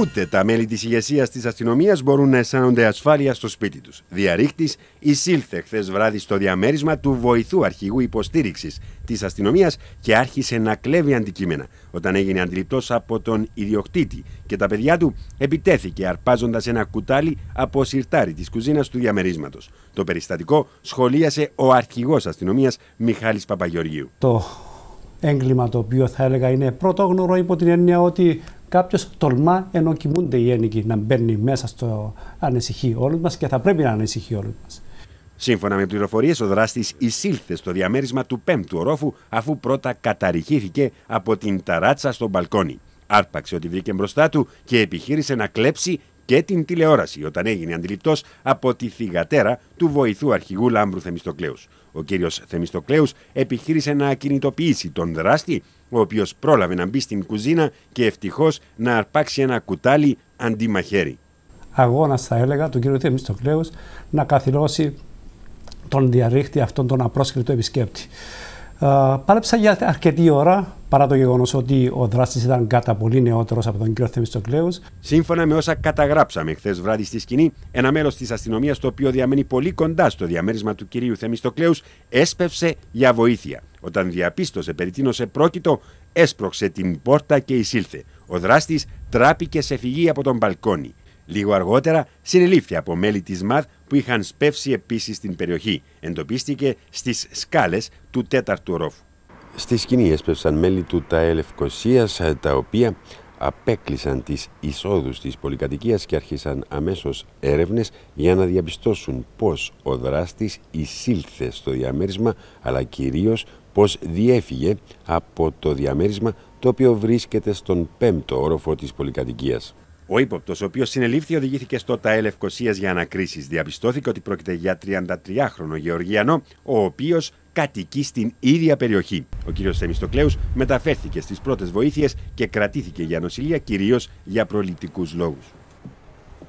Ούτε τα μέλη της ηγεσίας της αστυνομίας μπορούν να αισθάνονται ασφάλεια στο σπίτι τους. Διαρρήκτης εισήλθε χθες βράδυ στο διαμέρισμα του βοηθού αρχηγού υποστήριξης της αστυνομίας και άρχισε να κλέβει αντικείμενα. Όταν έγινε αντιληπτός από τον ιδιοκτήτη και τα παιδιά του, επιτέθηκε αρπάζοντας ένα κουτάλι από σιρτάρι της κουζίνας του διαμερίσματος. Το περιστατικό σχολίασε ο αρχηγός αστυνομίας Μιχάλης Παπαγεωργίου. Το έγκλημα το οποίο θα έλεγα είναι πρωτόγνωρο υπό την έννοια ότι κάποιος τολμά ενώ κοιμούνται οι ένικοι να μπαίνει μέσα στο ανησυχεί όλους μας και θα πρέπει να ανησυχεί όλους μας. Σύμφωνα με πληροφορίες, ο δράστης εισήλθε στο διαμέρισμα του πέμπτου ορόφου, αφού πρώτα καταρριχήθηκε από την ταράτσα στο μπαλκόνι. Άρπαξε ό,τι βρήκε μπροστά του και επιχείρησε να κλέψει και την τηλεόραση όταν έγινε αντιληπτός από τη θηγατέρα του βοηθού αρχηγού Λάμπρου Θεμιστοκλέους. Ο κύριος Θεμιστοκλέους επιχείρησε να κινητοποιήσει τον δράστη, ο οποίος πρόλαβε να μπει στην κουζίνα και ευτυχώς να αρπάξει ένα κουτάλι αντιμαχαίρι. Αγώνας, θα έλεγα, τον κύριο Θεμιστοκλέους να καθυλώσει τον διαρρήχτη αυτόν τον απρόσκλητο επισκέπτη. Ε, πάλεψα για αρκετή ώρα παρά το γεγονός ότι ο δράστης ήταν κατά πολύ νεότερος από τον κύριο Θεμιστοκλέους. Σύμφωνα με όσα καταγράψαμε χθες βράδυ στη σκηνή, ένα μέλο της αστυνομίας, το οποίο διαμένει πολύ κοντά στο διαμέρισμα του κυρίου Θεμιστοκλέους, έσπευσε για βοήθεια. Όταν διαπίστωσε περί τίνος επρόκειτο, έσπρωξε την πόρτα και εισήλθε. Ο δράστης τράπηκε σε φυγή από τον μπαλκόνι. Λίγο αργότερα συνελήφθη από μέλη της ΜΑΔ που είχαν σπεύσει επίσης στην περιοχή. Εντοπίστηκε στις σκάλες του τέταρτου ρόφου. Στη σκηνή έσπευσαν μέλη του τα Λευκοσίας, ε, τα οποία απέκλεισαν τις εισόδους της πολυκατοικίας και άρχισαν αμέσως έρευνες για να διαπιστώσουν πώς ο δράστης εισήλθε στο διαμέρισμα, αλλά κυρίως πώς διέφυγε από το διαμέρισμα το οποίο βρίσκεται στον πέμπτο όροφο της πολυκατοικίας. Ο ύποπτος, ο οποίος συνελήφθη, οδηγήθηκε στο ΤΑΕΛ Ευκοσίας για ανακρίσεις. Διαπιστώθηκε ότι πρόκειται για 33χρονο Γεωργιανό, ο οποίος κατοικεί στην ίδια περιοχή. Ο κ. Θεμιστοκλέους μεταφέρθηκε στις πρώτες βοήθειες και κρατήθηκε για νοσηλεία, κυρίως για προληπτικούς λόγους.